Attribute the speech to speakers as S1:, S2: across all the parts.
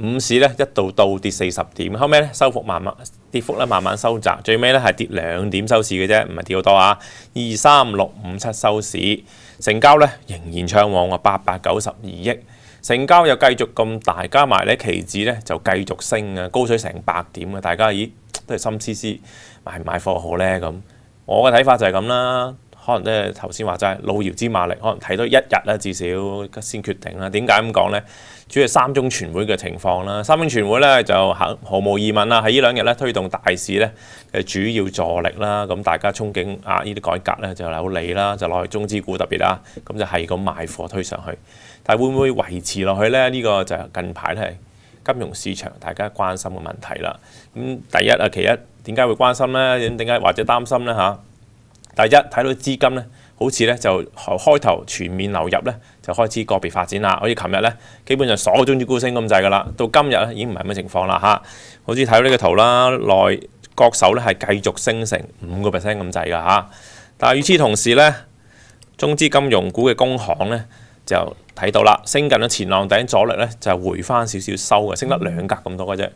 S1: 五市咧一度到跌四十點，後尾咧收復，慢慢跌幅咧慢慢收窄，最尾咧係跌兩點收市嘅啫，唔係跌好多啊！二三六五七收市，成交咧仍然暢旺啊，八百九十二億，成交又繼續咁大，加埋咧期指咧就繼續升啊，高水成百點啊，大家咦都係心思思買買貨好咧咁，我嘅睇法就係咁啦。可能咧頭先話齋老姚之馬力，可能睇到一日啦，至少先決定啦。點解咁講呢？主要三中全會嘅情況啦，三中全會咧就肯毫無疑問啦，喺呢兩日咧推動大市咧嘅主要助力啦。咁大家憧憬啊，呢啲改革咧就有利啦，就攞嚟中資股特別啦，咁就係個賣貨推上去。但會唔會維持落去呢？呢個就近排咧金融市場大家關心嘅問題啦。咁第一啊，其一點解會關心呢？點解或者擔心呢？嚇？第一睇到資金咧，好似咧就開頭全面流入咧，就開始個別發展啦。好似琴日咧，基本上所有中資股升咁滯噶啦。到今日咧已經唔係咩情況啦嚇。好似睇到呢個圖啦，內國手咧係繼續升成五個 percent 咁滯噶嚇。但係與此同時咧，中資金融股嘅工行咧就睇到啦，升近咗前浪頂阻力咧就回翻少少收嘅，升得兩格咁多嘅啫。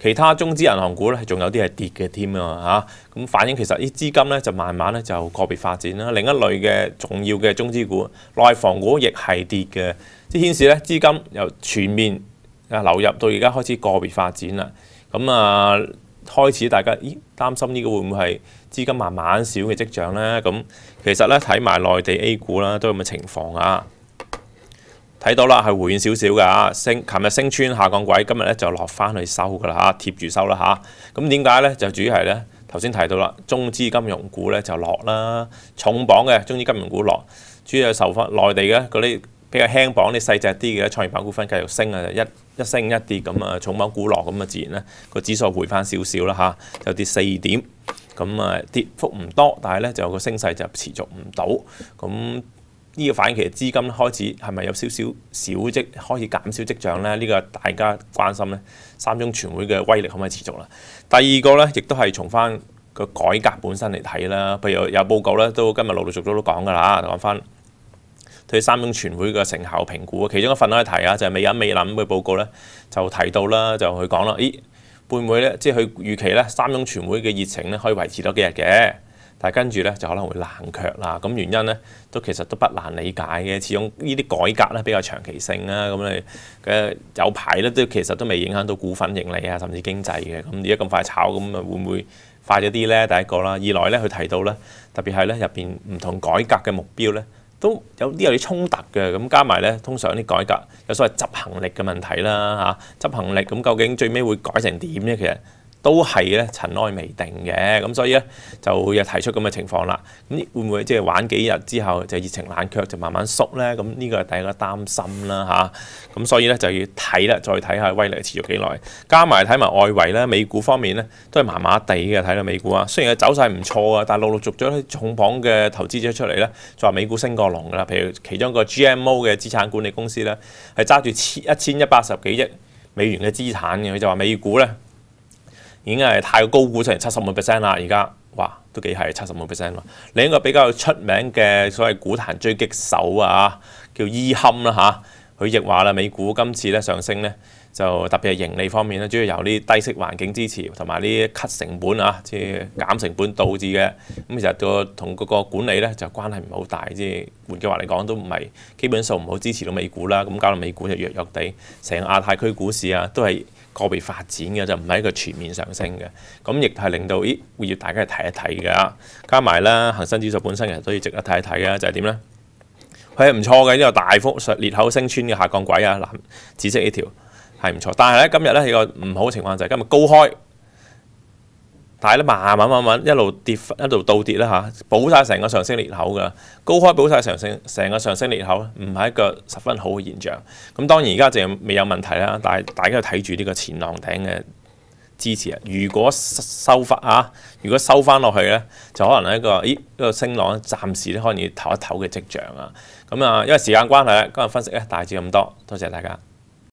S1: 其他中資銀行股咧，仲有啲係跌嘅添啊嚇！咁反映其實啲資金咧就慢慢咧就個別發展啦。另一類嘅重要嘅中資股內房股亦係跌嘅，即顯示咧資金由全面啊流入到而家開始個別發展啦。咁啊，開始大家咦擔心呢個會唔會係資金慢慢少嘅跡象咧？咁其實咧睇埋內地 A 股啦，都咁嘅情況啊。睇到啦，係回軟少少嘅嚇，升，琴日升穿下降軌，今日咧就落翻去收噶啦嚇，貼住收啦嚇。咁點解咧？就主要係咧，頭先提到啦，中資金融股咧就落啦，重磅嘅中資金融股落，主要係受翻內地嘅嗰啲比較輕磅啲細只啲嘅創業板股份繼續升啊，一一升一跌咁啊，重磅股落咁啊，自然咧個指數回翻少少啦嚇，有跌四點，咁啊跌幅唔多，但係咧就個升勢就持續唔到，咁。呢個反映其實資金開始係咪有少少小跡開始減少跡象咧？呢個大家關心咧。三中全會嘅威力可唔可以持續啦？第二個咧，亦都係從翻個改革本身嚟睇啦。譬如有報告咧，都今日陸陸續續都講噶啦，講翻對三中全會嘅成效評估，其中一份係提啊，就係未有未諗嘅報告咧，就提到啦，就去講啦，咦會唔會咧？即係佢預期咧，三中全會嘅熱情咧，可以維持多幾日嘅？但係跟住咧就可能會冷卻啦，咁原因咧都其實都不難理解嘅。始終呢啲改革咧比較長期性啊，咁你嘅有排咧都其實都未影響到股份盈利啊，甚至經濟嘅。咁而家咁快炒咁啊會唔會快咗啲咧？第一個啦，二來咧佢提到咧特別係咧入邊唔同改革嘅目標咧都有啲有啲衝突嘅，咁加埋咧通常啲改革有所謂執行力嘅問題啦嚇，執行力咁究竟最尾會改成點咧？其實都係咧，塵埃未定嘅咁，所以咧就又提出咁嘅情況啦。咁會唔會即係玩幾日之後就熱情冷卻，就慢慢縮咧？咁呢個係第一個擔心啦嚇。咁所以咧就要睇啦，再睇下威力持續幾耐，加埋睇埋外圍咧，美股方面咧都係麻麻地嘅睇到美股啊，雖然係走勢唔錯啊，但係陸陸續續啲重磅嘅投資者出嚟咧，就話美股升過龍㗎啦。譬如其中個 G M O 嘅資產管理公司咧，係揸住千一千一百十幾億美元嘅資產嘅，佢就話美股咧。已經係太高估出嚟七十萬 percent 啦！而家哇，都幾係七十萬 percent 喎。另一個比較出名嘅所謂股壇追擊手啊，叫伊堪啦嚇，佢亦話啦，美股今次咧上升咧，就特別係盈利方面咧，主要由啲低息環境支持同埋啲 cut 成本啊，即係減成本導致嘅。咁其實個同嗰個管理咧就關係唔好大，即係換句話嚟講都唔係基本數唔好支持到美股啦。咁搞到美股就弱弱地，成亞太區股市啊都係。個別發展嘅就唔係一個全面上升嘅，咁亦係令到咦，要大家睇一睇嘅加埋啦，恒生指數本身其實都要值得睇一睇嘅，就係點咧？佢係唔錯嘅，呢個大幅裂口升穿嘅下降軌啊，藍紫色呢條係唔錯，但係咧今日咧有個唔好嘅情況就係今日高開。但系咧，慢慢慢慢一路跌，一路倒跌啦嚇，補曬成個上升裂口噶，高開補曬上升，成個上升裂口唔係一個十分好嘅現象。咁當然而家就未有問題啦，但系大家要睇住呢個前浪頂嘅支持啊。如果收翻啊，如果收翻落去咧，就可能係一個，咦，呢個升浪暫時咧可以唞一唞嘅跡象啊。咁啊，因為時間關係咧，今日分析咧大致咁多，多謝大家。